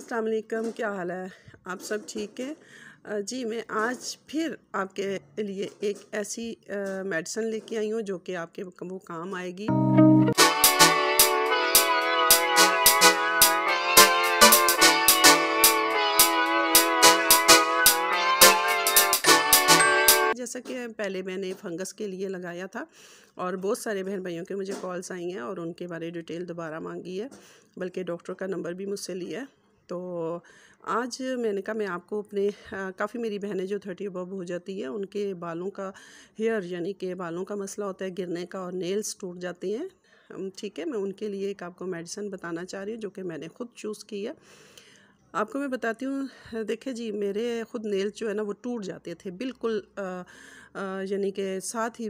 अस्सलाम वालेकुम क्या हाल है आप सब ठीक है जी मैं आज फिर आपके लिए एक ऐसी मेडिसन लेके आई हूँ जो कि आपके वो काम आएगी जैसा कि पहले मैंने फंगस के लिए लगाया था और बहुत सारे बहन भाइयों के मुझे कॉल्स आई हैं और उनके बारे डिटेल दोबारा मांगी है बल्कि डॉक्टर का नंबर भी मुझसे लिया है तो आज मैंने कहा मैं आपको अपने काफ़ी मेरी बहनें जो थर्टी अबव हो जाती है उनके बालों का हेयर यानी कि बालों का मसला होता है गिरने का और नेल्स टूट जाती हैं ठीक है मैं उनके लिए एक आपको मेडिसन बताना चाह रही हूँ जो कि मैंने खुद चूज़ की है आपको मैं बताती हूँ देखिए जी मेरे ख़ुद नेल जो है ना वो टूट जाते थे बिल्कुल यानी कि साथ ही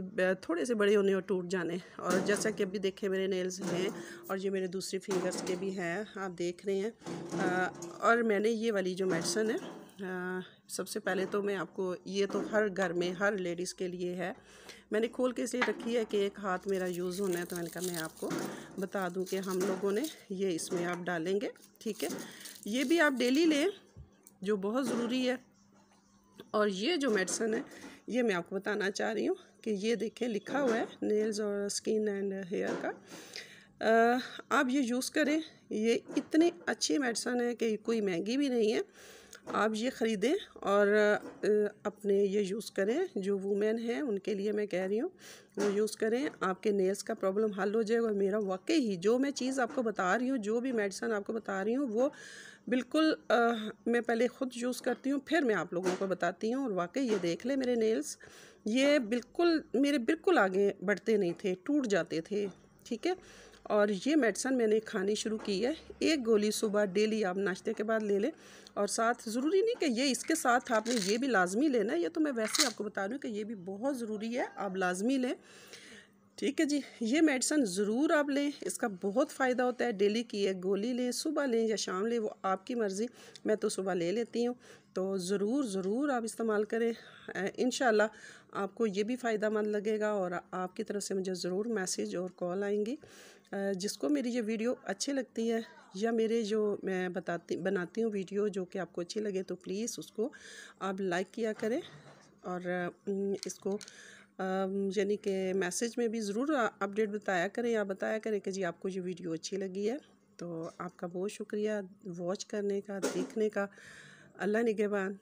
थोड़े से बड़े होने और टूट जाने और जैसा कि अभी देखे मेरे नेल्स हैं और ये मेरे दूसरे फिंगर्स के भी हैं आप देख रहे हैं और मैंने ये वाली जो मेडिसन है आ, सबसे पहले तो मैं आपको ये तो हर घर में हर लेडीज़ के लिए है मैंने खोल के इसलिए रखी है कि एक हाथ मेरा यूज़ होना है तो मैंने कहा मैं आपको बता दूं कि हम लोगों ने ये इसमें आप डालेंगे ठीक है ये भी आप डेली लें जो बहुत ज़रूरी है और ये जो मेडिसन है ये मैं आपको बताना चाह रही हूँ कि ये देखें लिखा हुआ है नेल्स और स्किन एंड हेयर का आप ये यूज़ करें ये इतनी अच्छी मेडिसन है कि कोई महंगी भी नहीं है आप ये ख़रीदें और अपने ये यूज़ करें जो वूमेन हैं उनके लिए मैं कह रही हूँ वो यूज़ करें आपके नेल्स का प्रॉब्लम हल हो जाएगा मेरा वाकई ही जो मैं चीज़ आपको बता रही हूँ जो भी मेडिसन आपको बता रही हूँ वो बिल्कुल आ, मैं पहले ख़ुद यूज़ करती हूँ फिर मैं आप लोगों को बताती हूँ और वाकई ये देख ले मेरे नेल्स ये बिल्कुल मेरे बिल्कुल आगे बढ़ते नहीं थे टूट जाते थे ठीक है और ये मेडिसन मैंने खानी शुरू की है एक गोली सुबह डेली आप नाश्ते के बाद ले लें और साथ ज़रूरी नहीं कि ये इसके साथ आपने ये भी लाजमी लेना है ये तो मैं वैसे ही आपको बता दूँ कि ये भी बहुत ज़रूरी है आप लाजमी लें ठीक है जी ये मेडिसन ज़रूर आप लें इसका बहुत फ़ायदा होता है डेली की एक गोली लें सुबह लें या शाम लें वो आपकी मर्ज़ी मैं तो सुबह ले लेती हूँ तो ज़रूर ज़रूर आप इस्तेमाल करें इन आपको ये भी फ़ायदा मंद लगेगा और आपकी तरफ से मुझे ज़रूर मैसेज और कॉल आएंगी जिसको मेरी ये वीडियो अच्छी लगती है या मेरे जो मैं बताती बनाती हूँ वीडियो जो कि आपको अच्छी लगे तो प्लीज़ उसको आप लाइक किया करें और इसको यानी कि मैसेज में भी ज़रूर अपडेट बताया करें या बताया करें कि जी आपको ये वीडियो अच्छी लगी है तो आपका बहुत शुक्रिया वॉच करने का देखने का अल्लाह निगहबान